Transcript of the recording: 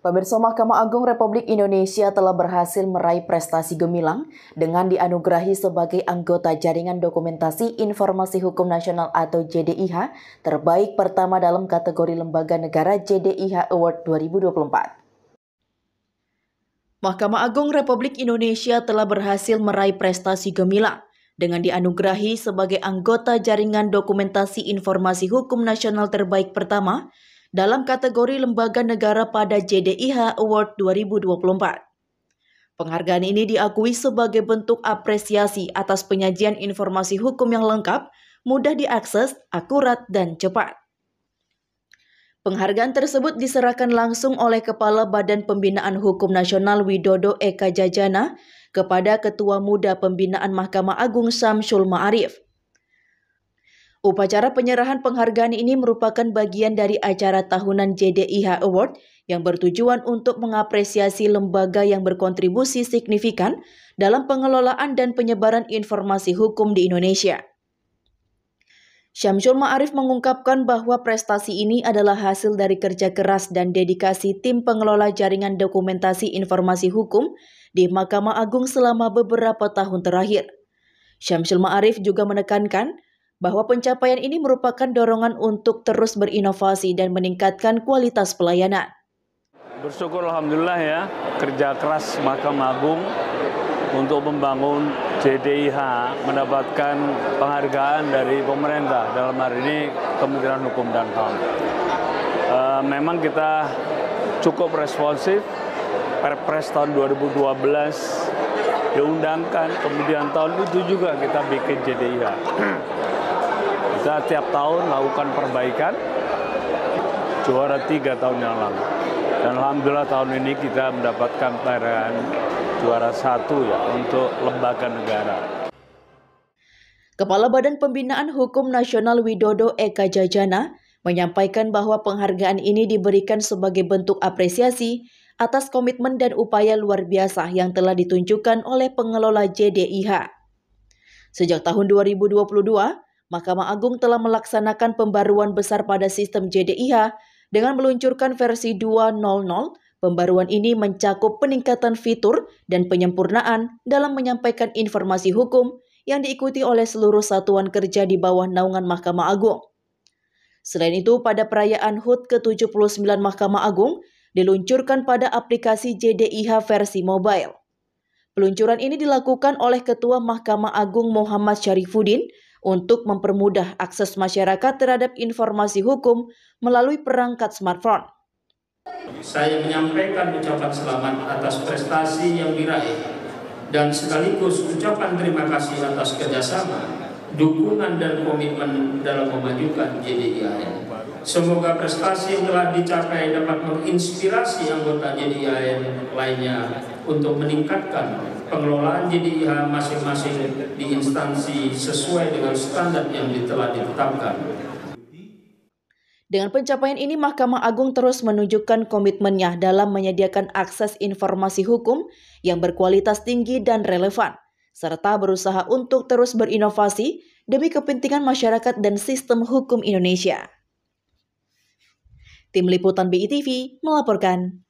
Pemirsa Mahkamah Agung Republik Indonesia telah berhasil meraih prestasi gemilang dengan dianugerahi sebagai anggota Jaringan Dokumentasi Informasi Hukum Nasional atau JDIH terbaik pertama dalam kategori Lembaga Negara JDIH Award 2024. Mahkamah Agung Republik Indonesia telah berhasil meraih prestasi gemilang dengan dianugerahi sebagai anggota Jaringan Dokumentasi Informasi Hukum Nasional terbaik pertama dalam kategori Lembaga Negara pada JDIH Award 2024. Penghargaan ini diakui sebagai bentuk apresiasi atas penyajian informasi hukum yang lengkap, mudah diakses, akurat, dan cepat. Penghargaan tersebut diserahkan langsung oleh Kepala Badan Pembinaan Hukum Nasional Widodo Eka Jajana kepada Ketua Muda Pembinaan Mahkamah Agung Samsul Ma'arif. Upacara penyerahan penghargaan ini merupakan bagian dari acara tahunan JDIH Award yang bertujuan untuk mengapresiasi lembaga yang berkontribusi signifikan dalam pengelolaan dan penyebaran informasi hukum di Indonesia. Syamsul Ma'arif mengungkapkan bahwa prestasi ini adalah hasil dari kerja keras dan dedikasi tim pengelola jaringan dokumentasi informasi hukum di Mahkamah Agung selama beberapa tahun terakhir. Syamsul Ma'arif juga menekankan bahwa pencapaian ini merupakan dorongan untuk terus berinovasi dan meningkatkan kualitas pelayanan. Bersyukur Alhamdulillah ya, kerja keras Mahkamah Agung untuk membangun JDIH mendapatkan penghargaan dari pemerintah dalam hari ini Kementerian Hukum dan HAM. E, memang kita cukup responsif, Perpres tahun 2012 diundangkan, kemudian tahun itu juga kita bikin JDIH kita tiap tahun lakukan perbaikan juara tiga tahun yang lalu. Dan Alhamdulillah tahun ini kita mendapatkan perayaan juara satu ya untuk lembaga negara. Kepala Badan Pembinaan Hukum Nasional Widodo Eka Jajana menyampaikan bahwa penghargaan ini diberikan sebagai bentuk apresiasi atas komitmen dan upaya luar biasa yang telah ditunjukkan oleh pengelola JDIH. Sejak tahun 2022, Mahkamah Agung telah melaksanakan pembaruan besar pada sistem JDIH dengan meluncurkan versi 2.00. Pembaruan ini mencakup peningkatan fitur dan penyempurnaan dalam menyampaikan informasi hukum yang diikuti oleh seluruh satuan kerja di bawah naungan Mahkamah Agung. Selain itu, pada perayaan HUT ke-79 Mahkamah Agung diluncurkan pada aplikasi JDIH versi mobile. Peluncuran ini dilakukan oleh Ketua Mahkamah Agung Muhammad Syarifuddin untuk mempermudah akses masyarakat terhadap informasi hukum melalui perangkat smartphone. Saya menyampaikan ucapan selamat atas prestasi yang diraih dan sekaligus ucapan terima kasih atas kerjasama, dukungan dan komitmen dalam memajukan JDIAN. Semoga prestasi yang telah dicapai dapat menginspirasi anggota JDIH lainnya untuk meningkatkan pengelolaan JDIH masing-masing di instansi sesuai dengan standar yang telah ditetapkan. Dengan pencapaian ini, Mahkamah Agung terus menunjukkan komitmennya dalam menyediakan akses informasi hukum yang berkualitas tinggi dan relevan, serta berusaha untuk terus berinovasi demi kepentingan masyarakat dan sistem hukum Indonesia. Tim Liputan BITV melaporkan.